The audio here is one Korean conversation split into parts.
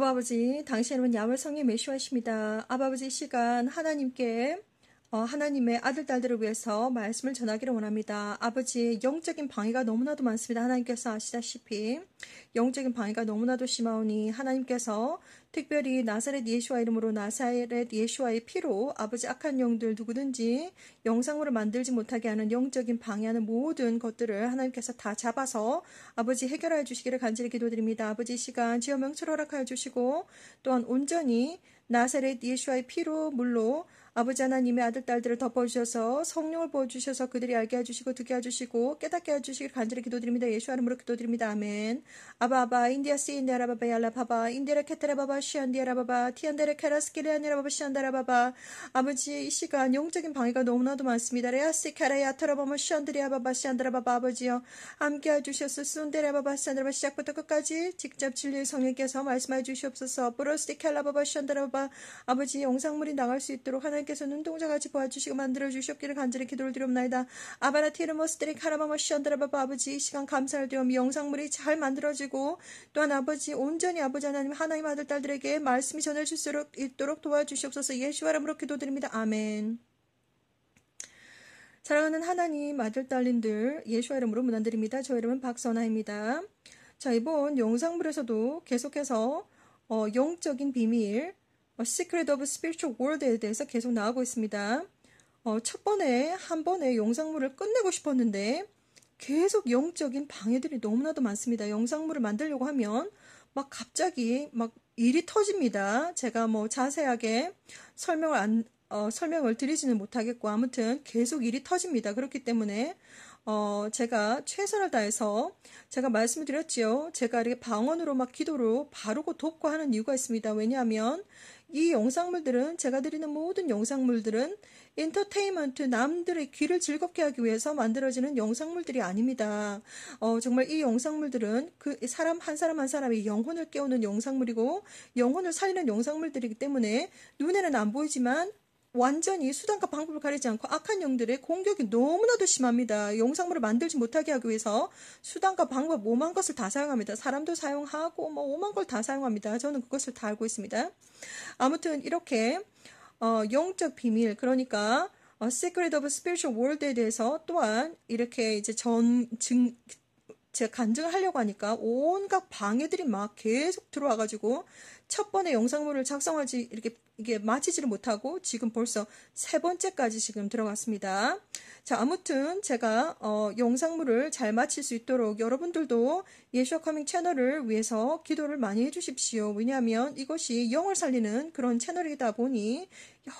아버지, 당신은 야월성의 메시아십니다. 아버지 시간 하나님께 어, 하나님의 아들, 딸들을 위해서 말씀을 전하기를 원합니다. 아버지, 영적인 방해가 너무나도 많습니다. 하나님께서 아시다시피, 영적인 방해가 너무나도 심하오니, 하나님께서 특별히 나사렛 예슈와 이름으로 나사렛 예슈와의 피로 아버지 악한 영들 누구든지 영상으로 만들지 못하게 하는 영적인 방해하는 모든 것들을 하나님께서 다 잡아서 아버지 해결하여 주시기를 간절히 기도드립니다. 아버지 시간 지어명철 허락하여 주시고 또한 온전히 나사렛 예슈와의 피로 물로 아버지 하나님의 아들 딸들을 덮어주셔서 성령을 부어주셔서 그들이 알게 해주시고 듣게 해주시고 깨닫게 해주시길 간절히 기도드립니다. 예수 이름으로 기도드립니다. 아멘. 아바바 인디아 시 인디아 라바바 야라바바 인디라 케테라바바 시안디아 라바바 티안데레 케라스키레아니 라바바 시안다라바바 아버지 이 시간 영적인 방해가 너무나도 많습니다. 레아시 카라야 타라바마 시안드리아바바 시안다라바바 아버지여 함께 해주셔서 순데라바바 시안다라바 시작부터 끝까지 직접 진리의 성령께서 말씀해 주시옵소서 브로스티 켈라바바 시안다라바바 아버지 영상물이 나갈 수 있도록 하나님 하나님께서 눈동자같이 보아주시고 만들어주시옵기를 간절히 기도를 드리옵나이다. 아바나 티르모스들이 카라마마 시언드라바바 아버지 시간 감사를 드리오며 영상물이 잘 만들어지고 또한 아버지 온전히 아버지 하나님 하나님 아들 딸들에게 말씀이 전해질 수 있도록 도와주시옵소서 예수와 이름으로 기도드립니다. 아멘. 사랑하는 하나님 아들 딸님들 예수와 이름으로 문안드립니다. 저 이름은 박선아입니다. 자 이번 영상물에서도 계속해서 어, 영적인 비밀 어, Secret of Spiritual World에 대해서 계속 나오고 있습니다. 어, 첫 번에 한 번에 영상물을 끝내고 싶었는데 계속 영적인 방해들이 너무나도 많습니다. 영상물을 만들려고 하면 막 갑자기 막 일이 터집니다. 제가 뭐 자세하게 설명을 안 어, 설명을 드리지는 못하겠고 아무튼 계속 일이 터집니다. 그렇기 때문에 어, 제가 최선을 다해서 제가 말씀드렸지요. 을 제가 이렇게 방언으로 막 기도로 바르고 돕고 하는 이유가 있습니다. 왜냐하면 이 영상물들은 제가 드리는 모든 영상물들은 엔터테인먼트 남들의 귀를 즐겁게 하기 위해서 만들어지는 영상물들이 아닙니다. 어, 정말 이 영상물들은 그 사람 한 사람 한 사람의 영혼을 깨우는 영상물이고 영혼을 살리는 영상물들이기 때문에 눈에는 안 보이지만 완전히 수단과 방법을 가리지 않고 악한 영들의 공격이 너무나도 심합니다. 영상물을 만들지 못하게 하기 위해서 수단과 방법 오만 것을 다 사용합니다. 사람도 사용하고 뭐 오만 걸 다 사용합니다. 저는 그것을 다 알고 있습니다. 아무튼 이렇게 어, 영적 비밀 그러니까 어, Secret of Spiritual World에 대해서 또한 이렇게 이제 전 증, 제가 간증하려고 을 하니까 온갖 방해들이 막 계속 들어와가지고 첫 번에 영상물을 작성하지 이렇게 이게 마치지를 못하고 지금 벌써 세 번째까지 지금 들어갔습니다. 자, 아무튼 제가 어, 영상물을 잘 마칠 수 있도록 여러분들도 예수와 커밍 채널을 위해서 기도를 많이 해주십시오. 왜냐하면 이것이 영을 살리는 그런 채널이다 보니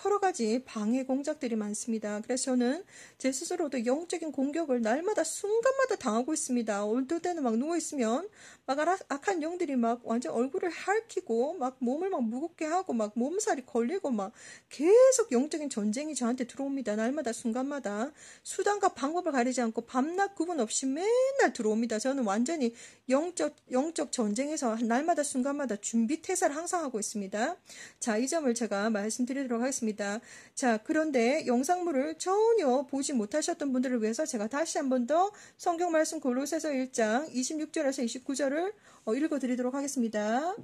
여러 가지 방해 공작들이 많습니다. 그래서 저는 제 스스로도 영적인 공격을 날마다 순간마다 당하고 있습니다. 올떨 때는 막 누워있으면 막 악한 영들이 막 완전 얼굴을 핥히고 막 몸을 막 무겁게 하고 막 몸살이 걸리고 막 계속 영적인 전쟁이 저한테 들어옵니다. 날마다 순간마다 수단과 방법을 가리지 않고 밤낮 구분 없이 맨날 들어옵니다. 저는 완전히 영적 영적 전쟁에서 날마다 순간마다 준비 태세를 항상 하고 있습니다. 자, 이 점을 제가 말씀드리도록 하겠습니다. 자, 그런데 영상물을 전혀 보지 못하셨던 분들을 위해서 제가 다시 한 번 더 성경 말씀 골로새서 1장 26절에서 29절을 어, 읽어 드리도록 하겠습니다.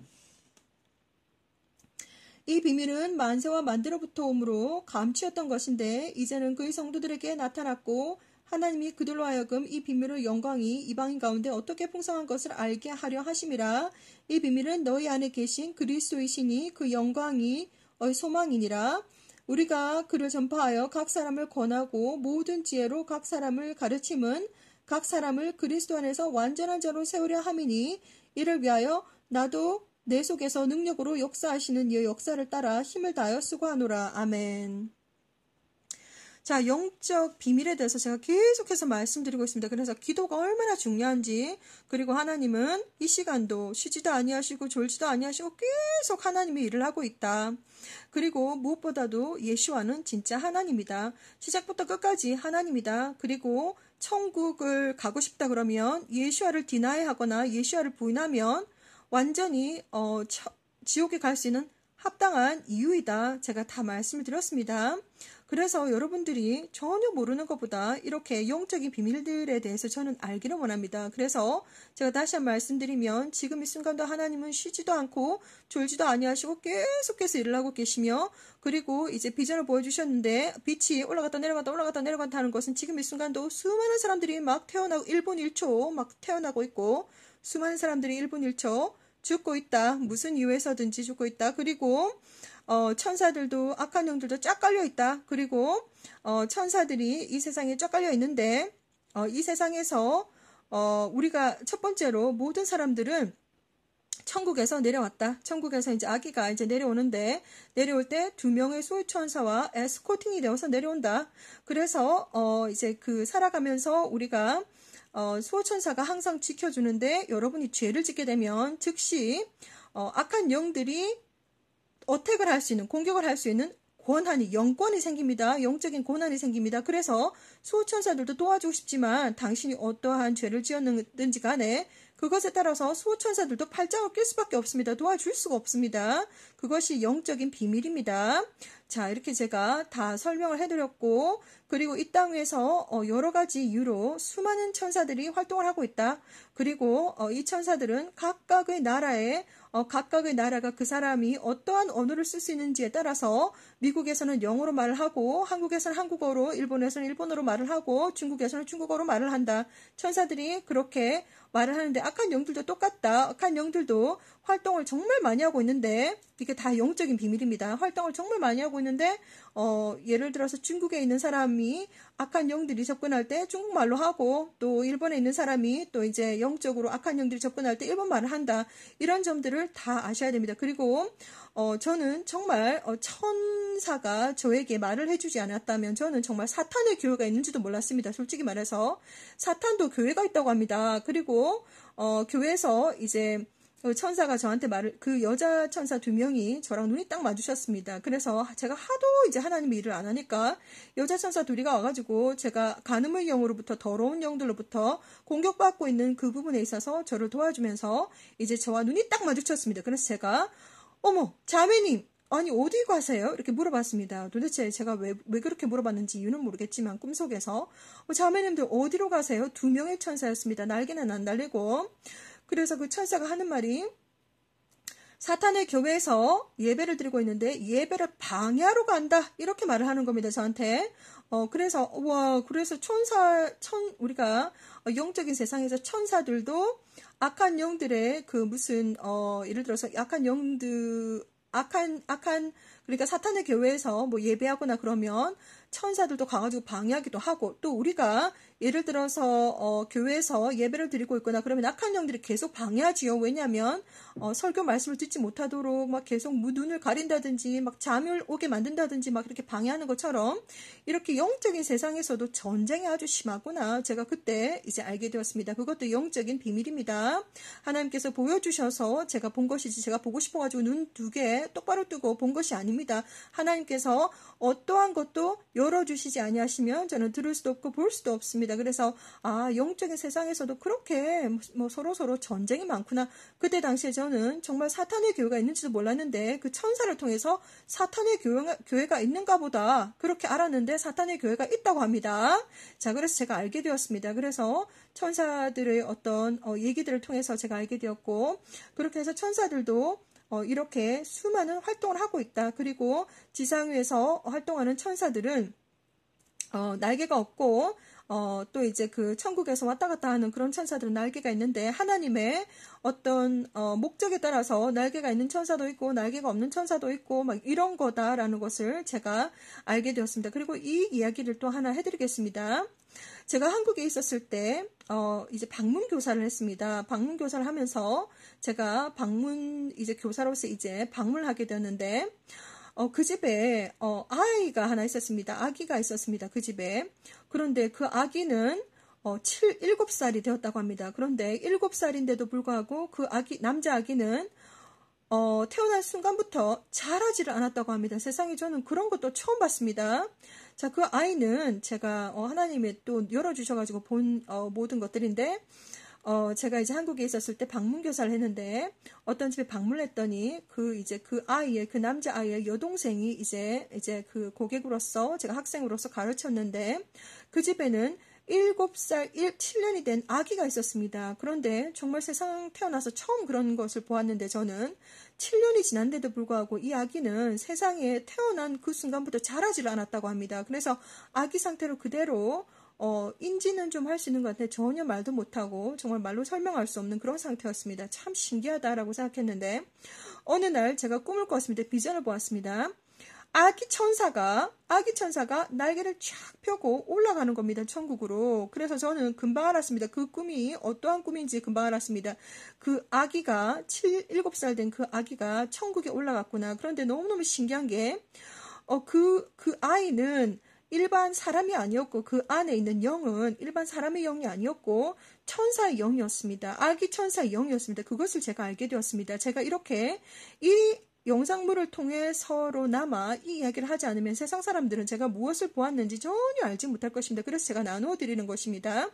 이 비밀은 만세와 만들로부터 오므로 감추었던 것인데 이제는 그의 성도들에게 나타났고 하나님이 그들로 하여금 이 비밀을 영광이 이방인 가운데 어떻게 풍성한 것을 알게 하려 하심이라 이 비밀은 너희 안에 계신 그리스도이시니 그 영광이 소망이니라 우리가 그를 전파하여 각 사람을 권하고 모든 지혜로 각 사람을 가르침은 각 사람을 그리스도 안에서 완전한 자로 세우려 함이니 이를 위하여 나도 내 속에서 능력으로 역사하시는 이의 역사를 따라 힘을 다하여 수고하노라. 아멘. 자, 영적 비밀에 대해서 제가 계속해서 말씀드리고 있습니다. 그래서 기도가 얼마나 중요한지, 그리고 하나님은 이 시간도 쉬지도 아니하시고 졸지도 아니하시고 계속 하나님이 일을 하고 있다. 그리고 무엇보다도 예수와는 진짜 하나님이다. 시작부터 끝까지 하나님이다. 그리고 천국을 가고 싶다 그러면 예수와를 디나이 하거나 예수와를 부인하면 완전히 어, 처, 지옥에 갈 수 있는 합당한 이유이다. 제가 다 말씀을 드렸습니다. 그래서 여러분들이 전혀 모르는 것보다 이렇게 영적인 비밀들에 대해서 저는 알기를 원합니다. 그래서 제가 다시 한 번 말씀드리면 지금 이 순간도 하나님은 쉬지도 않고 졸지도 아니하시고 계속해서 일을 하고 계시며 그리고 이제 비전을 보여주셨는데 빛이 올라갔다 내려갔다 올라갔다 내려갔다 하는 것은 지금 이 순간도 수많은 사람들이 막 태어나고 1분 1초 막 태어나고 있고 수많은 사람들이 1분 1초 죽고 있다. 무슨 이유에서든지 죽고 있다. 그리고 어, 천사들도 악한 영들도 쫙 깔려 있다. 그리고 어, 천사들이 이 세상에 쫙 깔려 있는데 어, 이 세상에서 어, 우리가 첫 번째로 모든 사람들은 천국에서 내려왔다. 천국에서 이제 아기가 이제 내려오는데 내려올 때 두 명의 소유천사와 에스코팅이 되어서 내려온다. 그래서 어, 이제 그 살아가면서 우리가 어, 수호천사가 항상 지켜주는데 여러분이 죄를 짓게 되면 즉시 어, 악한 영들이 어택을 할 수 있는 공격을 할 수 있는 권한이 영권이 생깁니다. 영적인 권한이 생깁니다. 그래서 수호천사들도 도와주고 싶지만 당신이 어떠한 죄를 지었는지 간에 그것에 따라서 수호천사들도 팔짱을 낄 수밖에 없습니다. 도와줄 수가 없습니다. 그것이 영적인 비밀입니다. 자, 이렇게 제가 다 설명을 해드렸고, 그리고 이 땅 위에서 어, 여러 가지 이유로 수많은 천사들이 활동을 하고 있다. 그리고 어, 이 천사들은 각각의 나라에 어, 각각의 나라가 그 사람이 어떠한 언어를 쓸 수 있는지에 따라서 미국에서는 영어로 말을 하고 한국에서는 한국어로 일본에서는 일본어로 말을 하고 중국에서는 중국어로 말을 한다. 천사들이 그렇게 말을 하는데 악한 영들도 똑같다. 악한 영들도 활동을 정말 많이 하고 있는데 이게 다 영적인 비밀입니다. 활동을 정말 많이 하고 있는데 어, 예를 들어서 중국에 있는 사람이 악한 영들이 접근할 때 중국말로 하고 또 일본에 있는 사람이 또 이제 영적으로 악한 영들이 접근할 때 일본말을 한다. 이런 점들을 다 아셔야 됩니다. 그리고 어, 저는 정말 어, 천사가 저에게 말을 해주지 않았다면 저는 정말 사탄의 교회가 있는지도 몰랐습니다. 솔직히 말해서 사탄도 교회가 있다고 합니다. 그리고 어, 교회에서 이제 천사가 저한테 말을 그 여자 천사 두 명이 저랑 눈이 딱마주셨습니다 그래서 제가 하도 이제 하나님의 일을 안 하니까 여자 천사 둘이가 와가지고 제가 가늠의 영으로부터 더러운 영들로부터 공격받고 있는 그 부분에 있어서 저를 도와주면서 이제 저와 눈이 딱 마주쳤습니다. 그래서 제가 어머 자매님 아니 어디 가세요? 이렇게 물어봤습니다. 도대체 제가 왜, 왜 그렇게 물어봤는지 이유는 모르겠지만 꿈속에서 어, 자매님들 어디로 가세요? 두 명의 천사였습니다. 날개는 안 달리고 그래서 그 천사가 하는 말이 사탄의 교회에서 예배를 드리고 있는데 예배를 방해하러 간다 이렇게 말을 하는 겁니다 저한테 어 그래서 와 그래서 천사 천 우리가 영적인 세상에서 천사들도 악한 영들의 그 무슨 어 예를 들어서 악한 영들 akan akan 그러니까 사탄의 교회에서 뭐 예배하거나 그러면 천사들도 가가지고 방해하기도 하고 또 우리가 예를 들어서 어, 교회에서 예배를 드리고 있거나 그러면 악한 영들이 계속 방해하지요. 왜냐하면 어, 설교 말씀을 듣지 못하도록 막 계속 눈을 가린다든지 막 잠을 오게 만든다든지 막 이렇게 방해하는 것처럼 이렇게 영적인 세상에서도 전쟁이 아주 심하구나 제가 그때 이제 알게 되었습니다. 그것도 영적인 비밀입니다. 하나님께서 보여주셔서 제가 본 것이지 제가 보고 싶어가지고 눈 두 개 똑바로 뜨고 본 것이 아닙니다. 봅니다. 하나님께서 어떠한 것도 열어주시지 아니하시면 저는 들을 수도 없고 볼 수도 없습니다. 그래서 아 영적인 세상에서도 그렇게 뭐 서로 서로 전쟁이 많구나. 그때 당시에 저는 정말 사탄의 교회가 있는지도 몰랐는데 그 천사를 통해서 사탄의 교회가 있는가 보다 그렇게 알았는데 사탄의 교회가 있다고 합니다. 자 그래서 제가 알게 되었습니다. 그래서 천사들의 어떤 어, 얘기들을 통해서 제가 알게 되었고 그렇게 해서 천사들도 어, 이렇게 수많은 활동을 하고 있다. 그리고 지상 위에서 활동하는 천사들은 어, 날개가 없고 어, 또 이제 그 천국에서 왔다 갔다 하는 그런 천사들은 날개가 있는데 하나님의 어떤 어, 목적에 따라서 날개가 있는 천사도 있고 날개가 없는 천사도 있고 막 이런 거다라는 것을 제가 알게 되었습니다. 그리고 이 이야기를 또 하나 해드리겠습니다. 제가 한국에 있었을 때, 어, 이제 방문 교사를 했습니다. 방문 교사를 하면서 제가 방문, 이제 교사로서 이제 방문하게 되었는데, 어, 그 집에 어, 아이가 하나 있었습니다. 아기가 있었습니다. 그 집에. 그런데 그 아기는 어, 7, 7살이 되었다고 합니다. 그런데 7살인데도 불구하고 그 아기, 남자 아기는 어, 태어난 순간부터 자라지를 않았다고 합니다. 세상에 저는 그런 것도 처음 봤습니다. 자, 그 아이는 제가 어, 하나님의 또 열어주셔가지고 본 어, 모든 것들인데, 어, 제가 이제 한국에 있었을 때 방문 교사를 했는데 어떤 집에 방문했더니 을그 이제 그 아이의 그 남자 아이의 여동생이 이제 이제 그 고객으로서 제가 학생으로서 가르쳤는데 그 집에는 7살, 1, 7년이 된 아기가 있었습니다. 그런데 정말 세상 태어나서 처음 그런 것을 보았는데 저는 7년이 지난데도 불구하고 이 아기는 세상에 태어난 그 순간부터 자라지를 않았다고 합니다. 그래서 아기 상태로 그대로 어, 인지는 좀 할 수 있는 것같아데 전혀 말도 못하고 정말 말로 설명할 수 없는 그런 상태였습니다. 참 신기하다라고 생각했는데 어느 날 제가 꿈을 꿨습니다. 비전을 보았습니다. 아기 천사가 아기 천사가 날개를 쫙 펴고 올라가는 겁니다. 천국으로. 그래서 저는 금방 알았습니다. 그 꿈이 어떠한 꿈인지 금방 알았습니다. 그 아기가 7, 7살 된 그 아기가 천국에 올라갔구나. 그런데 너무너무 신기한 게 어, 그, 그 아이는 일반 사람이 아니었고 그 안에 있는 영은 일반 사람의 영이 아니었고 천사의 영이었습니다. 아기 천사의 영이었습니다. 그것을 제가 알게 되었습니다. 제가 이렇게 이 영상물을 통해 서로나마 이 이야기를 하지 않으면 세상 사람들은 제가 무엇을 보았는지 전혀 알지 못할 것입니다. 그래서 제가 나누어 드리는 것입니다.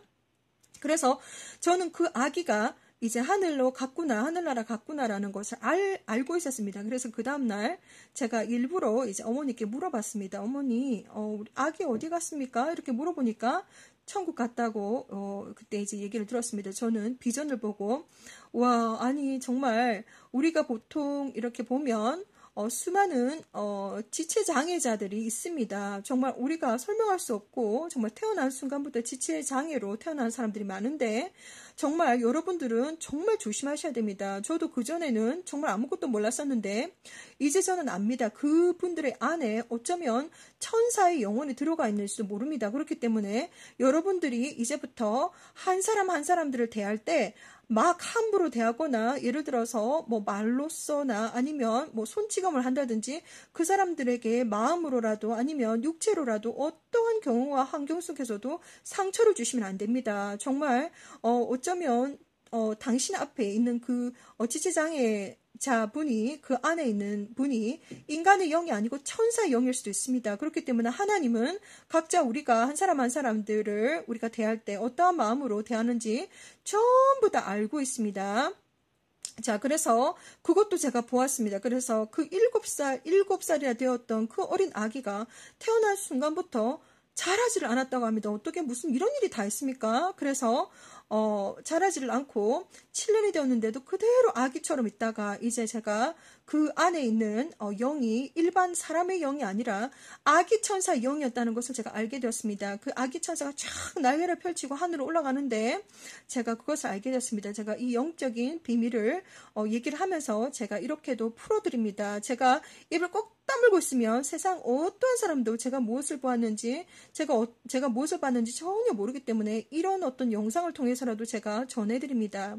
그래서 저는 그 아기가 이제 하늘로 갔구나, 하늘나라 갔구나라는 것을 알, 알고 있었습니다. 그래서 그 다음날 제가 일부러 이제 어머니께 물어봤습니다. 어머니, 어, 아기 어디 갔습니까? 이렇게 물어보니까 천국 갔다고, 어, 그때 이제 얘기를 들었습니다. 저는 비전을 보고, 와, 아니, 정말 우리가 보통 이렇게 보면 어, 수많은 어, 지체 장애자들이 있습니다. 정말 우리가 설명할 수 없고 정말 태어난 순간부터 지체 장애로 태어난 사람들이 많은데 정말 여러분들은 정말 조심하셔야 됩니다. 저도 그전에는 정말 아무것도 몰랐었는데, 이제 저는 압니다. 그분들의 안에 어쩌면 천사의 영혼이 들어가 있는지도 모릅니다. 그렇기 때문에 여러분들이 이제부터 한 사람 한 사람들을 대할 때, 막 함부로 대하거나 예를 들어서 뭐 말로써나 아니면 뭐 손치검을 한다든지 그 사람들에게 마음으로라도 아니면 육체로라도 어떠한 경우와 환경 속에서도 상처를 주시면 안 됩니다. 정말 어 어쩌면 어, 당신 앞에 있는 그 지체장애 자분이 그 안에 있는 분이 인간의 영이 아니고 천사의 영일 수도 있습니다. 그렇기 때문에 하나님은 각자 우리가 한 사람 한 사람들을 우리가 대할 때 어떠한 마음으로 대하는지 전부 다 알고 있습니다. 자, 그래서 그것도 제가 보았습니다. 그래서 그 일곱 살, 일곱 살이 되었던 그 어린 아기가 태어난 순간부터 자라지를 않았다고 합니다. 어떻게 무슨 이런 일이 다 있습니까? 그래서 어, 자라지를 않고 7년이 되었는데도 그대로 아기처럼 있다가 이제 제가 그 안에 있는 어, 영이 일반 사람의 영이 아니라 아기 천사 영이었다는 것을 제가 알게 되었습니다. 그 아기 천사가 쫙 날개를 펼치고 하늘로 올라가는데 제가 그것을 알게 되었습니다. 제가 이 영적인 비밀을 어, 얘기를 하면서 제가 이렇게도 풀어드립니다. 제가 입을 꼭 다물고 있으면 세상 어떤 사람도 제가 무엇을 보았는지 제가 어, 제가 무엇을 봤는지 전혀 모르기 때문에 이런 어떤 영상을 통해서라도 제가 전해드립니다.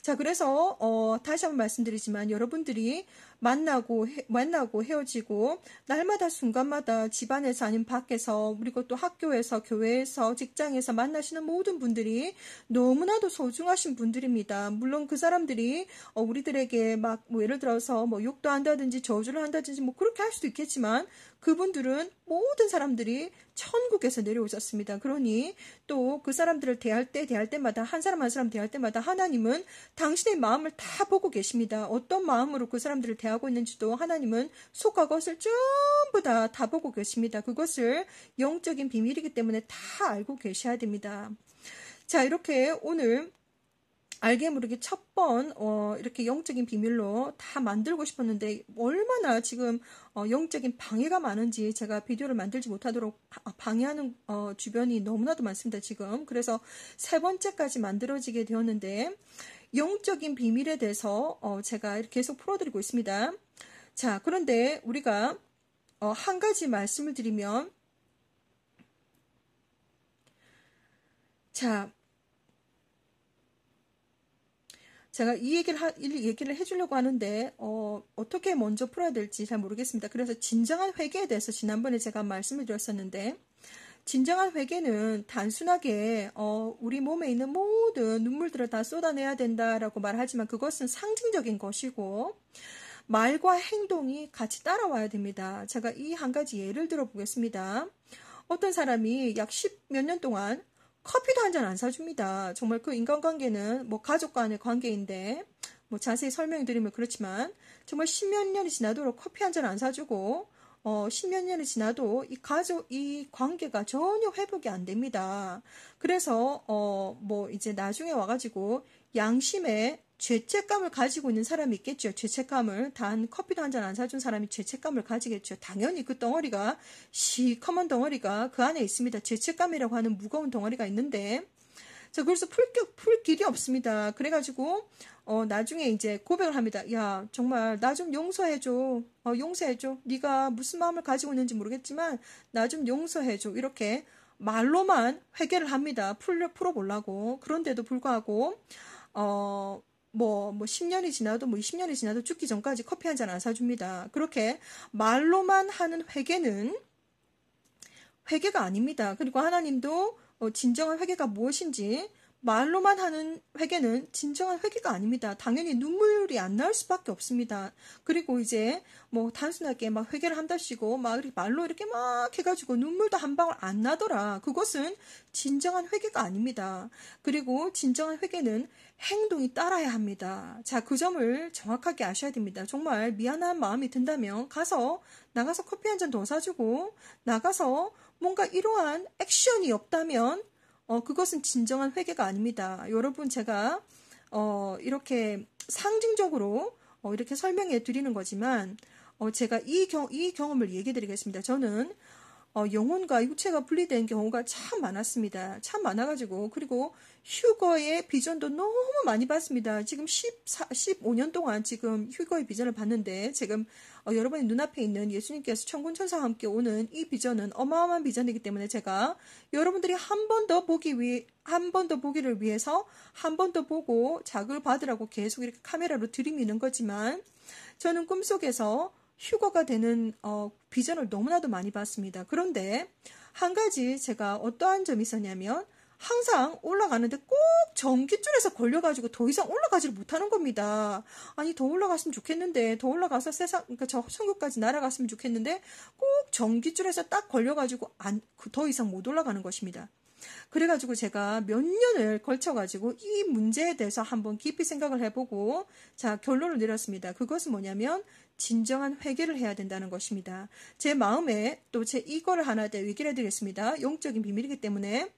자 그래서 어, 다시 한번 말씀드리지만 여러분들이 만나고 해, 만나고 헤어지고 날마다 순간마다 집안에서 아닌 밖에서 그리고 또 학교에서 교회에서 직장에서 만나시는 모든 분들이 너무나도 소중하신 분들입니다. 물론 그 사람들이 어, 우리들에게 막뭐 예를 들어서 뭐 욕도 한다든지 저주를 한다든지 뭐 그렇게 할 수도 있겠지만 그분들은 모든 사람들이 천국에서 내려오셨습니다. 그러니 또 그 사람들을 대할 때 대할 때마다 한 사람 한 사람 대할 때마다 하나님은 당신의 마음을 다 보고 계십니다. 어떤 마음으로 그 사람들을 대하고 있는지도 하나님은 속과 것을 전부 다 다 보고 계십니다. 그것을 영적인 비밀이기 때문에 다 알고 계셔야 됩니다. 자, 이렇게 오늘 알게 모르게 첫번 어, 이렇게 영적인 비밀로 다 만들고 싶었는데 얼마나 지금 어, 영적인 방해가 많은지 제가 비디오를 만들지 못하도록 아, 방해하는 어, 주변이 너무나도 많습니다 지금 그래서 세 번째까지 만들어지게 되었는데 영적인 비밀에 대해서 어, 제가 계속 풀어드리고 있습니다 자 그런데 우리가 어, 한 가지 말씀을 드리면 자 제가 이 얘기를 하, 얘기를 해주려고 하는데 어, 어떻게 먼저 풀어야 될지 잘 모르겠습니다. 그래서 진정한 회개에 대해서 지난번에 제가 말씀을 드렸었는데 진정한 회개는 단순하게 어, 우리 몸에 있는 모든 눈물들을 다 쏟아내야 된다라고 말하지만 그것은 상징적인 것이고 말과 행동이 같이 따라와야 됩니다. 제가 이 한 가지 예를 들어 보겠습니다. 어떤 사람이 약10몇년 동안 커피도 한 잔 안 사줍니다. 정말 그 인간관계는 뭐 가족 간의 관계인데 뭐 자세히 설명드리면 해 그렇지만 정말 십몇 년이 지나도록 커피 한 잔 안 사주고 어, 십몇 년이 지나도 이 가족, 이 관계가 전혀 회복이 안 됩니다. 그래서, 어, 뭐, 이제 나중에 와가지고 양심에 죄책감을 가지고 있는 사람이 있겠죠. 죄책감을 단 커피도 한 잔 안 사준 사람이 죄책감을 가지겠죠. 당연히 그 덩어리가 시커먼 덩어리가 그 안에 있습니다. 죄책감이라고 하는 무거운 덩어리가 있는데 자 그래서 풀, 풀 길이 없습니다. 그래가지고 어, 나중에 이제 고백을 합니다. 야 정말 나 좀 용서해줘. 어, 용서해줘. 네가 무슨 마음을 가지고 있는지 모르겠지만 나 좀 용서해줘. 이렇게 말로만 회개를 합니다. 풀려 풀어보려고 그런데도 불구하고 어, 뭐, 뭐 10년이 지나도 뭐 20년이 지나도 죽기 전까지 커피 한 잔 안 사줍니다. 그렇게 말로만 하는 회계는회계가 아닙니다. 그리고 하나님도 어, 진정한 회계가 무엇인지 말로만 하는 회계는 진정한 회계가 아닙니다. 당연히 눈물이 안 나올 수밖에 없습니다. 그리고 이제 뭐 단순하게 막회계를 한다시고 막 이렇게 말로 이렇게 막 해가지고 눈물도 한 방울 안 나더라. 그것은 진정한 회계가 아닙니다. 그리고 진정한 회계는 행동이 따라야 합니다. 자, 그 점을 정확하게 아셔야 됩니다. 정말 미안한 마음이 든다면 가서 나가서 커피 한 잔 더 사주고 나가서 뭔가 이러한 액션이 없다면 어, 그것은 진정한 회개가 아닙니다. 여러분 제가 어, 이렇게 상징적으로 어, 이렇게 설명해 드리는 거지만 어, 제가 이, 경, 이 경험을 얘기해 드리겠습니다. 저는 어, 영혼과 육체가 분리된 경우가 참 많았습니다. 참 많아가지고 그리고 휴거의 비전도 너무 많이 봤습니다. 지금 14, 15년 동안 지금 휴거의 비전을 봤는데 지금 어, 여러분의 눈앞에 있는 예수님께서 천군 천사와 함께 오는 이 비전은 어마어마한 비전이기 때문에 제가 여러분들이 한 번 더 보기 위해 한 번 더 보기를 위해서 한 번 더 보고 자극을 받으라고 계속 이렇게 카메라로 들이미는 거지만 저는 꿈속에서 휴거가 되는 어, 비전을 너무나도 많이 봤습니다. 그런데 한 가지 제가 어떠한 점이 있었냐면 항상 올라가는데 꼭 전기줄에서 걸려가지고 더 이상 올라가지를 못하는 겁니다. 아니 더 올라갔으면 좋겠는데 더 올라가서 세상 그러니까 저 천국까지 날아갔으면 좋겠는데 꼭 전기줄에서 딱 걸려가지고 안, 그 더 이상 못 올라가는 것입니다. 그래가지고 제가 몇 년을 걸쳐가지고 이 문제에 대해서 한번 깊이 생각을 해보고 자 결론을 내렸습니다. 그것은 뭐냐면 진정한 회개를 해야 된다는 것입니다. 제 마음에 또 제 이거를 하나 더 얘기를 해드리겠습니다. 영적인 비밀이기 때문에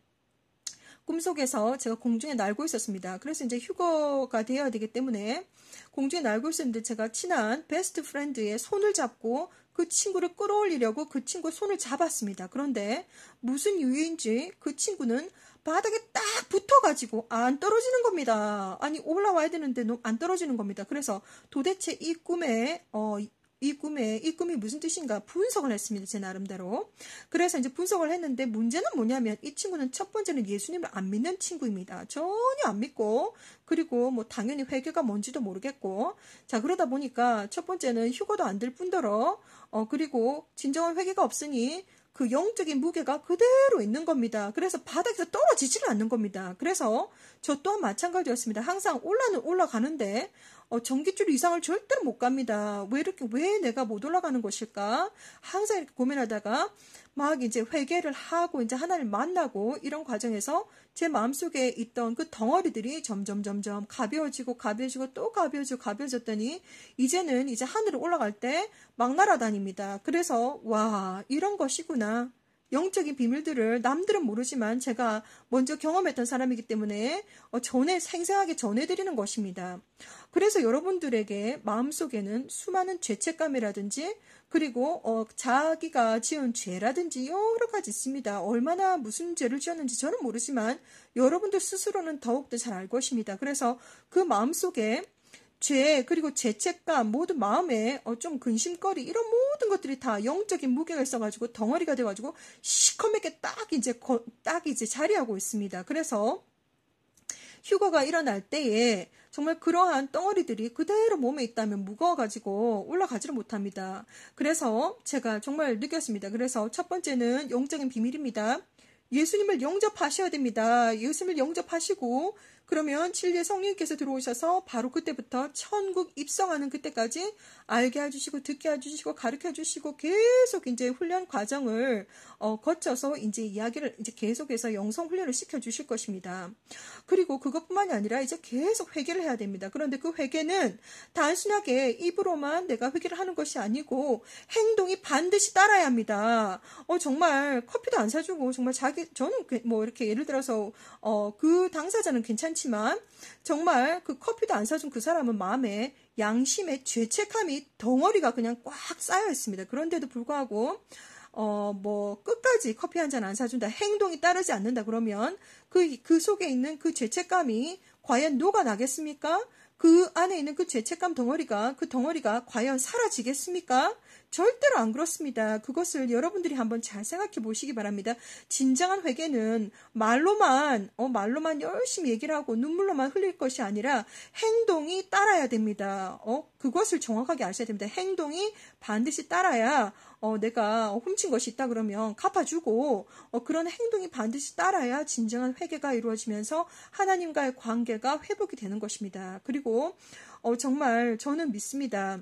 꿈속에서 제가 공중에 날고 있었습니다. 그래서 이제 휴거가 되어야 되기 때문에 공중에 날고 있었는데 제가 친한 베스트 프렌드의 손을 잡고 그 친구를 끌어올리려고 그 친구의 손을 잡았습니다. 그런데 무슨 이유인지 그 친구는 바닥에 딱 붙어가지고 안 떨어지는 겁니다. 아니 올라와야 되는데 안 떨어지는 겁니다. 그래서 도대체 이 꿈에 어, 이 꿈에 이 꿈이 무슨 뜻인가 분석을 했습니다. 제 나름대로. 그래서 이제 분석을 했는데 문제는 뭐냐면 이 친구는 첫 번째는 예수님을 안 믿는 친구입니다. 전혀 안 믿고 그리고 뭐 당연히 회개가 뭔지도 모르겠고 자 그러다 보니까 첫 번째는 휴거도 안 될 뿐더러 어 그리고 진정한 회개가 없으니 그 영적인 무게가 그대로 있는 겁니다. 그래서 바닥에서 떨어지지를 않는 겁니다. 그래서 저 또한 마찬가지였습니다. 항상 올라는 올라가는데 어, 전기줄 이상을 절대로 못 갑니다. 왜 이렇게 왜 내가 못 올라가는 것일까? 항상 이렇게 고민하다가 막 이제 회개를 하고 이제 하나를 만나고 이런 과정에서 제 마음속에 있던 그 덩어리들이 점점 점점 가벼워지고 가벼워지고 또 가벼워지고 가벼워졌더니 이제는 이제 하늘을 올라갈 때 막 날아다닙니다. 그래서 와 이런 것이구나. 영적인 비밀들을 남들은 모르지만 제가 먼저 경험했던 사람이기 때문에 어, 전에 생생하게 전해드리는 것입니다. 그래서 여러분들에게 마음속에는 수많은 죄책감이라든지 그리고 어, 자기가 지은 죄라든지 여러 가지 있습니다. 얼마나 무슨 죄를 지었는지 저는 모르지만 여러분들 스스로는 더욱더 잘 알 것입니다. 그래서 그 마음속에 죄 그리고 죄책감 모든 마음에 어, 좀 근심거리 이런 모든 것들이 다 영적인 무게가 있어가지고 덩어리가 돼가지고 시커멓게 딱 이제 딱 이제 자리하고 있습니다. 그래서 휴거가 일어날 때에 정말 그러한 덩어리들이 그대로 몸에 있다면 무거워가지고 올라가지를 못합니다. 그래서 제가 정말 느꼈습니다. 그래서 첫 번째는 영적인 비밀입니다. 예수님을 영접하셔야 됩니다. 예수님을 영접하시고 그러면 칠리의 성령께서 들어오셔서 바로 그때부터 천국 입성하는 그때까지 알게 해주시고 듣게 해주시고 가르쳐 주시고 계속 이제 훈련 과정을 어, 거쳐서 이제 이야기를 이제 계속해서 영성 훈련을 시켜 주실 것입니다. 그리고 그것뿐만이 아니라 이제 계속 회개를 해야 됩니다. 그런데 그 회개는 단순하게 입으로만 내가 회개를 하는 것이 아니고 행동이 반드시 따라야 합니다. 어, 정말 커피도 안 사주고 정말 자기 저는 그 뭐 이렇게 예를 들어서 어, 그 당사자는 괜찮. 않지만 정말 그 커피도 안 사준 그 사람은 마음에 양심의 죄책감이 덩어리가 그냥 꽉 쌓여 있습니다. 그런데도 불구하고 어, 뭐, 끝까지 커피 한 잔 안 사준다. 행동이 따르지 않는다. 그러면 그, 그 속에 있는 그 죄책감이 과연 녹아나겠습니까? 그 안에 있는 그 죄책감 덩어리가, 그 덩어리가 과연 사라지겠습니까? 절대로 안 그렇습니다. 그것을 여러분들이 한번 잘 생각해 보시기 바랍니다. 진정한 회개는 말로만 어 말로만 열심히 얘기를 하고 눈물로만 흘릴 것이 아니라 행동이 따라야 됩니다. 어 그것을 정확하게 아셔야 됩니다. 행동이 반드시 따라야 어, 내가 훔친 것이 있다 그러면 갚아주고 어, 그런 행동이 반드시 따라야 진정한 회개가 이루어지면서 하나님과의 관계가 회복이 되는 것입니다. 그리고 어, 정말 저는 믿습니다.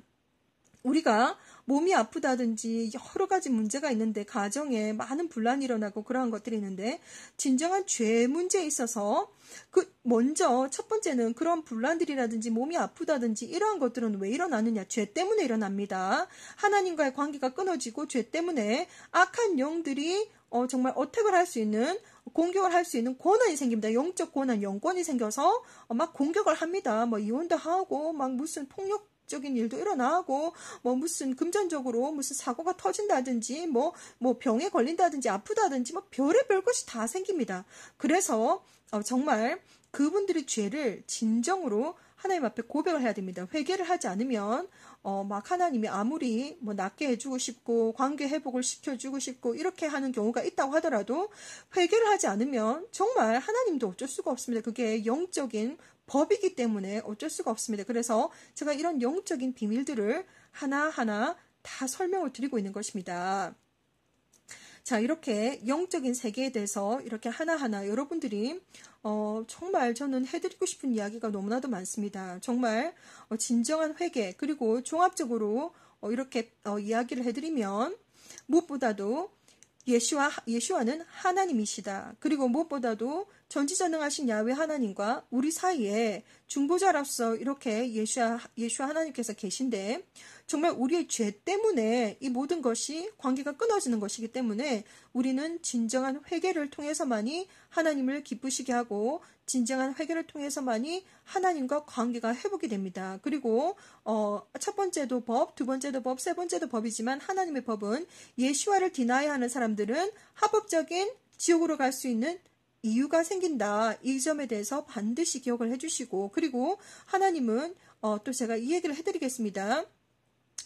우리가 몸이 아프다든지 여러 가지 문제가 있는데 가정에 많은 분란이 일어나고 그러한 것들이 있는데 진정한 죄 문제에 있어서 그 먼저 첫 번째는 그런 분란들이라든지 몸이 아프다든지 이러한 것들은 왜 일어나느냐 죄 때문에 일어납니다. 하나님과의 관계가 끊어지고 죄 때문에 악한 영들이 어, 정말 어택을 할 수 있는 공격을 할 수 있는 권한이 생깁니다. 영적 권한, 영권이 생겨서 어, 막 공격을 합니다. 뭐 이혼도 하고 막 무슨 폭력 갑적인 일도 일어나고 뭐 무슨 금전적으로 무슨 사고가 터진다든지 뭐뭐 뭐 병에 걸린다든지 아프다든지 뭐 별의별 것이 다 생깁니다. 그래서 어, 정말 그분들의 죄를 진정으로 하나님 앞에 고백을 해야 됩니다. 회개를 하지 않으면 어막 하나님이 아무리 뭐 낫게 해주고 싶고 관계 회복을 시켜주고 싶고 이렇게 하는 경우가 있다고 하더라도 회개를 하지 않으면 정말 하나님도 어쩔 수가 없습니다. 그게 영적인 법이기 때문에 어쩔 수가 없습니다. 그래서 제가 이런 영적인 비밀들을 하나하나 다 설명을 드리고 있는 것입니다. 자, 이렇게 영적인 세계에 대해서 이렇게 하나하나 여러분들이, 어, 정말 저는 해드리고 싶은 이야기가 너무나도 많습니다. 정말, 어, 진정한 회개, 그리고 종합적으로, 어, 이렇게, 어, 이야기를 해드리면, 무엇보다도 예수와, 예수와는 하나님이시다. 그리고 무엇보다도 전지전능하신 야외 하나님과 우리 사이에 중보자로서 이렇게 예수와 예수와 하나님께서 계신데 정말 우리의 죄 때문에 이 모든 것이 관계가 끊어지는 것이기 때문에 우리는 진정한 회개를 통해서만이 하나님을 기쁘시게 하고 진정한 회개를 통해서만이 하나님과 관계가 회복이 됩니다. 그리고 어, 첫 번째도 법, 두 번째도 법, 세 번째도 법이지만 하나님의 법은 예수와를 디나이 하는 사람들은 합법적인 지옥으로 갈 수 있는 이유가 생긴다. 이 점에 대해서 반드시 기억을 해주시고, 그리고 하나님은, 어, 또 제가 이 얘기를 해드리겠습니다.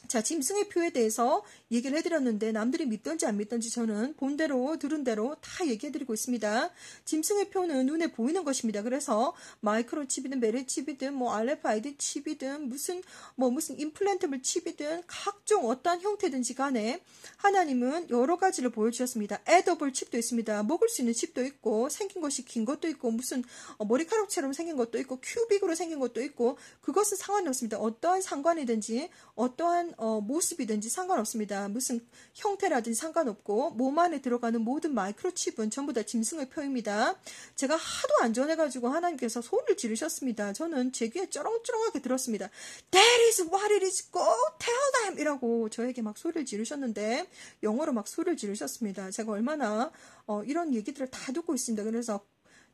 자, 짐승의 표에 대해서 얘기를 해드렸는데 남들이 믿던지 안 믿던지 저는 본대로 들은 대로 다 얘기해드리고 있습니다. 짐승의 표는 눈에 보이는 것입니다. 그래서 마이크로 칩이든 메리 칩이든 뭐 r f 이 d 칩이든 무슨 뭐 무슨 임플랜트블 칩이든 각종 어떠한 형태든지 간에 하나님은 여러 가지를 보여주셨습니다. 에더블 칩도 있습니다. 먹을 수 있는 칩도 있고 생긴 것이 긴 것도 있고 무슨 어, 머리카락처럼 생긴 것도 있고 큐빅으로 생긴 것도 있고 그것은 상관이 없습니다. 어떠한 상관이든지 어떠한 어떠한 어, 모습이든지 상관없습니다. 무슨 형태라든지 상관없고 몸 안에 들어가는 모든 마이크로칩은 전부 다 짐승의 표입니다. 제가 하도 안전해가지고 하나님께서 소리를 지르셨습니다. 저는 제 귀에 쩌렁쩌렁하게 들었습니다. That is what it is. Go tell them. 이라고 저에게 막 소리를 지르셨는데 영어로 막 소리를 지르셨습니다. 제가 얼마나 어, 이런 얘기들을 다 듣고 있습니다. 그래서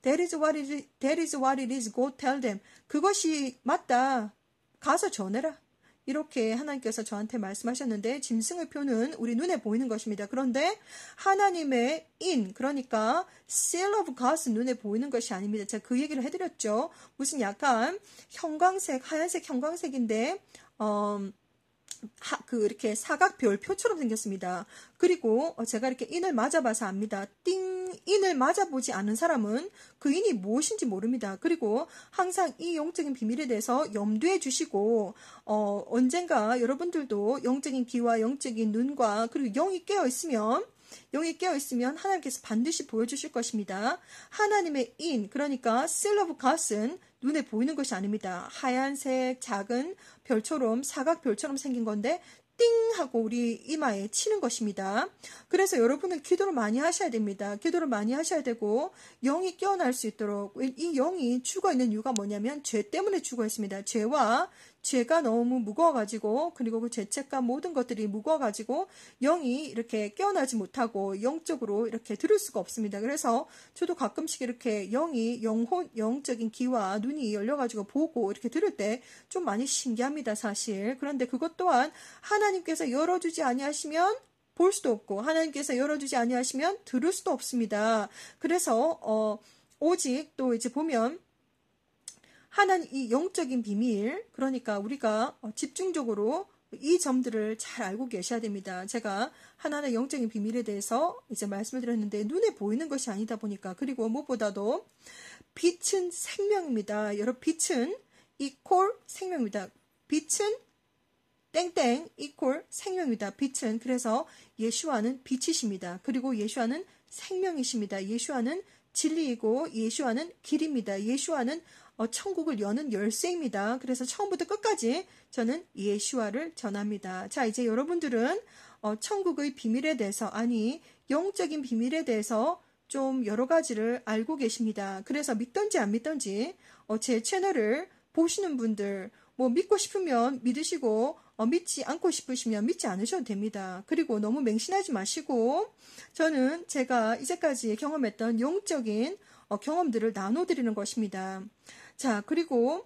That is what it is. That is what it is. Go tell them. 그것이 맞다. 가서 전해라. 이렇게 하나님께서 저한테 말씀하셨는데 짐승의 표는 우리 눈에 보이는 것입니다. 그런데 하나님의 인 그러니까 seal of God은 눈에 보이는 것이 아닙니다. 제가 그 얘기를 해드렸죠. 무슨 약간 형광색 하얀색 형광색인데 음, 하, 그 이렇게 사각별 표처럼 생겼습니다. 그리고 어, 제가 이렇게 인을 맞아봐서 압니다. 띵 인을 맞아보지 않은 사람은 그 인이 무엇인지 모릅니다. 그리고 항상 이 영적인 비밀에 대해서 염두해 주시고 어, 언젠가 여러분들도 영적인 귀와 영적인 눈과 그리고 영이 깨어 있으면 영이 깨어 있으면 하나님께서 반드시 보여주실 것입니다. 하나님의 인 그러니까 셀러브 갓은 눈에 보이는 것이 아닙니다. 하얀색 작은 별처럼 사각 별처럼 생긴 건데 띵 하고 우리 이마에 치는 것입니다. 그래서 여러분은 기도를 많이 하셔야 됩니다. 기도를 많이 하셔야 되고 영이 깨어날 수 있도록 이 영이 죽어 있는 이유가 뭐냐면 죄 때문에 죽어 있습니다. 죄와 죄가 너무 무거워가지고 그리고 그 죄책감 모든 것들이 무거워가지고 영이 이렇게 깨어나지 못하고 영적으로 이렇게 들을 수가 없습니다. 그래서 저도 가끔씩 이렇게 영이 영혼 영적인 귀와 눈이 열려가지고 보고 이렇게 들을 때 좀 많이 신기합니다. 사실 그런데 그것 또한 하나님께서 열어주지 아니하시면 볼 수도 없고 하나님께서 열어주지 아니하시면 들을 수도 없습니다. 그래서 어 오직 또 이제 보면 하나는이 영적인 비밀 그러니까 우리가 어, 집중적으로 이 점들을 잘 알고 계셔야 됩니다. 제가 하나의 영적인 비밀에 대해서 이제 말씀을 드렸는데 눈에 보이는 것이 아니다 보니까 그리고 무엇보다도 빛은 생명입니다. 여러분 빛은 이퀄 생명입니다. 빛은 땡땡 이퀄 생명이다. 빛은 그래서 예수와는 빛이십니다. 그리고 예수와는 생명이십니다. 예수와는 진리이고 예수와는 길입니다. 예수와는 어, 천국을 여는 열쇠입니다. 그래서 처음부터 끝까지 저는 예슈아를 전합니다. 자, 이제 여러분들은 어, 천국의 비밀에 대해서 아니 영적인 비밀에 대해서 좀 여러 가지를 알고 계십니다. 그래서 믿던지 안 믿던지 어, 제 채널을 보시는 분들 뭐 믿고 싶으면 믿으시고 어, 믿지 않고 싶으시면 믿지 않으셔도 됩니다. 그리고 너무 맹신하지 마시고 저는 제가 이제까지 경험했던 영적인 어, 경험들을 나눠드리는 것입니다. 자, 그리고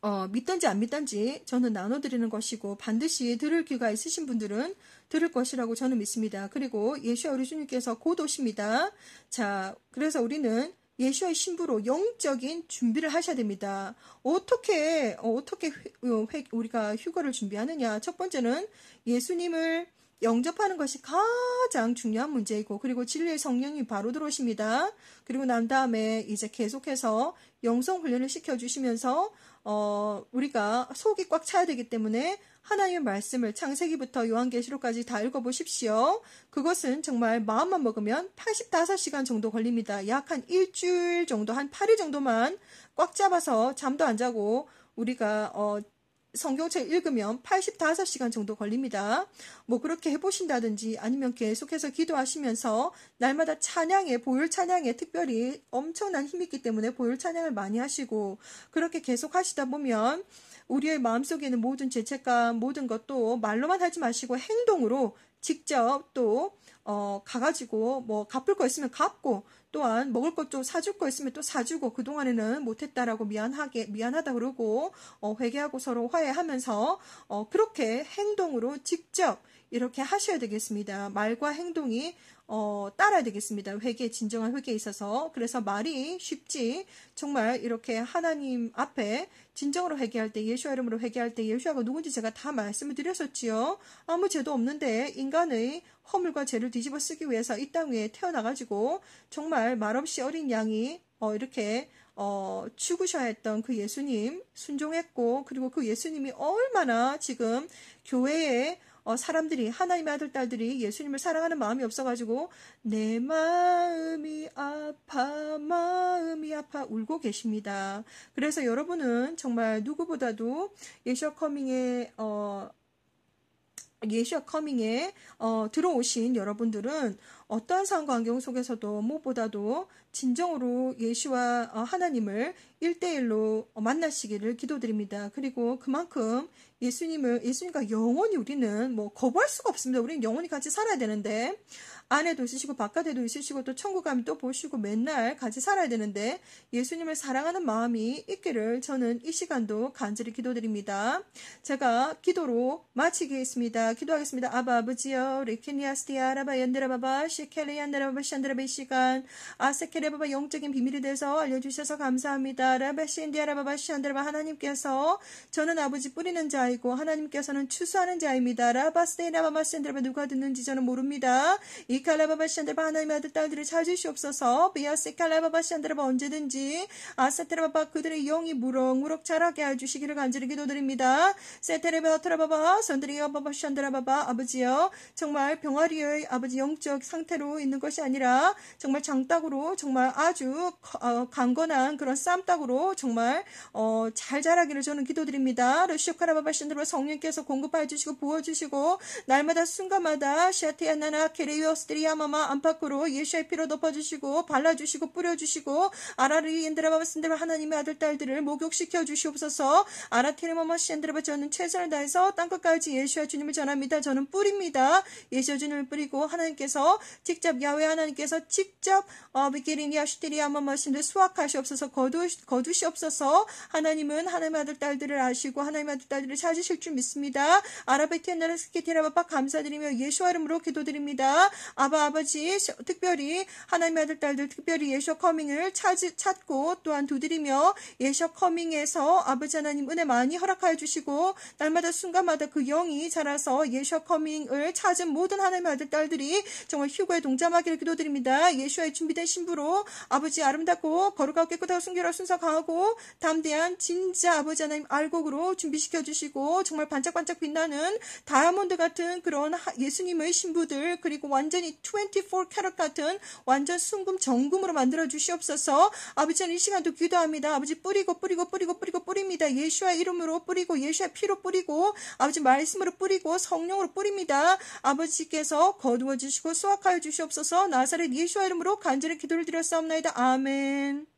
어, 믿던지 안 믿던지 저는 나눠드리는 것이고 반드시 들을 귀가 있으신 분들은 들을 것이라고 저는 믿습니다. 그리고 예수와 우리 주님께서 곧 오십니다. 자, 그래서 우리는 예수의 신부로 영적인 준비를 하셔야 됩니다. 어떻게 어, 어떻게 회, 어, 회, 우리가 휴거를 준비하느냐? 첫 번째는 예수님을 영접하는 것이 가장 중요한 문제이고 그리고 진리의 성령이 바로 들어오십니다. 그리고 난 다음에 이제 계속해서 영성 훈련을 시켜 주시면서 어, 우리가 속이 꽉 차야 되기 때문에 하나님의 말씀을 창세기부터 요한계시록까지 다 읽어보십시오. 그것은 정말 마음만 먹으면 85시간 정도 걸립니다. 약 한 일주일 정도, 한 8일 정도만 꽉 잡아서 잠도 안 자고 우리가 어, 성경책 읽으면 85시간 정도 걸립니다. 뭐 그렇게 해보신다든지 아니면 계속해서 기도하시면서 날마다 찬양에, 보혈 찬양에 특별히 엄청난 힘이 있기 때문에 보혈 찬양을 많이 하시고 그렇게 계속 하시다 보면 우리의 마음속에 있는 모든 죄책감, 모든 것도 말로만 하지 마시고 행동으로 직접 또, 어, 가가지고 뭐 갚을 거 있으면 갚고 또한 먹을 것좀 사줄 거 있으면 또 사주고 그동안에는 못했다라고 미안하게 미안하다 그러고 어, 회개하고 서로 화해하면서 어, 그렇게 행동으로 직접 이렇게 하셔야 되겠습니다. 말과 행동이 어, 따라야 되겠습니다. 회개, 진정한 회개에 있어서. 그래서 말이 쉽지, 정말 이렇게 하나님 앞에 진정으로 회개할 때, 예수와 이름으로 회개할 때, 예수가 누군지 제가 다 말씀을 드렸었지요. 아무 죄도 없는데, 인간의 허물과 죄를 뒤집어 쓰기 위해서 이 땅 위에 태어나가지고, 정말 말없이 어린 양이, 어, 이렇게, 어, 죽으셔야 했던 그 예수님, 순종했고, 그리고 그 예수님이 얼마나 지금 교회에 어, 사람들이 하나님의 아들 딸들이 예수님을 사랑하는 마음이 없어가지고 내 마음이 아파 마음이 아파 울고 계십니다. 그래서 여러분은 정말 누구보다도 예셔 커밍의 어, 예시아 커밍에 어, 들어오신 여러분들은 어떠한 상황 환경 속에서도 무엇보다도 진정으로 예수와 어, 하나님을 1대1로 만나시기를 기도드립니다. 그리고 그만큼 예수님을 예수님과 영원히 우리는 뭐 거부할 수가 없습니다. 우리는 영원히 같이 살아야 되는데 안에도 있으시고 바깥에도 있으시고 또 천국 가면 또 보시고 맨날 같이 살아야 되는데 예수님을 사랑하는 마음이 있기를 저는 이 시간도 간절히 기도드립니다. 제가 기도로 마치겠습니다. 기도하겠습니다. 아바 아버지여 레키니아스티아 라바 연드라바바 시켈리 안드라바바 안드라바이 시간 아세케레바바 영적인 비밀이돼서 알려주셔서 감사합니다. 라바 신디아라바바 시안드라바 하나님께서 저는 아버지 뿌리는 자이고 하나님께서는 추수하는 자입니다. 라바 스테이라바마 시안드라바 누가 듣는지 저는 모릅니다. 이 이칼라바바시안데바 하나님의 아들 딸들을 찾으시옵소서 비아세 칼라바바시안데바 언제든지 아세테라바바 그들의 영이 무럭무럭 자라게 해주시기를 간절히 기도드립니다. 세테레바어트라바바 선드리아바바시안데라바바 아버지여 정말 병아리의 아버지 영적 상태로 있는 것이 아니라 정말 장닭으로 정말 아주 어, 강건한 그런 쌈닭으로 정말 어, 잘 자라기를 저는 기도드립니다. 루시오카라바바시안데바 성령께서 공급하여 주시고 보여주시고 날마다 순간마다 샤티아나나 케레이오스 스트리아 마마 안팎으로 예수의 피로 덮어주시고 발라주시고 뿌려주시고 아라리 인드라바바 신드라 하나님의 아들 딸들을 목욕시켜 주시옵소서 아라티르 마마 신드라바 저는 최선을 다해서 땅끝까지 예수의 주님을 전합니다. 저는 뿌립니다. 예수의 주님을 뿌리고 하나님께서 직접 야외 하나님께서 직접 어, 비게리니아 스트리아 마마 신드 수확하시옵소서 거두, 거두시옵소서 하나님은 하나님의 아들 딸들을 아시고 하나님의 아들 딸들을 찾으실 줄 믿습니다. 아라베티엔나르스키티라바빠 감사드리며 예수와 이름으로 기도드립니다. 아바 아버지 특별히 하나님의 아들 딸들 특별히 예수 커밍을 찾, 찾고 또한 두드리며 예수 커밍에서 아버지 하나님 은혜 많이 허락하여 주시고 날마다 순간마다 그 영이 자라서 예수 커밍을 찾은 모든 하나님의 아들 딸들이 정말 휴거에 동참하기를 기도드립니다. 예수와의 준비된 신부로 아버지 아름답고 거룩하고 깨끗하고 순결하고 순서 강하고 담대한 진짜 아버지 하나님 알곡으로 준비시켜 주시고 정말 반짝반짝 빛나는 다이아몬드 같은 그런 예수님의 신부들 그리고 완전 완전히 24 캐럿 같은 완전 순금 정금으로 만들어 주시옵소서. 아버지 는이 시간도 기도합니다. 아버지 뿌리고 뿌리고 뿌리고 뿌리고 뿌립니다. 예수와 이름으로 뿌리고 예수와 피로 뿌리고 아버지 말씀으로 뿌리고 성령으로 뿌립니다. 아버지께서 거두어 주시고 수확하여 주시옵소서. 나사렛 예수와 이름으로 간절히 기도를 드렸사옵나이다. 아멘.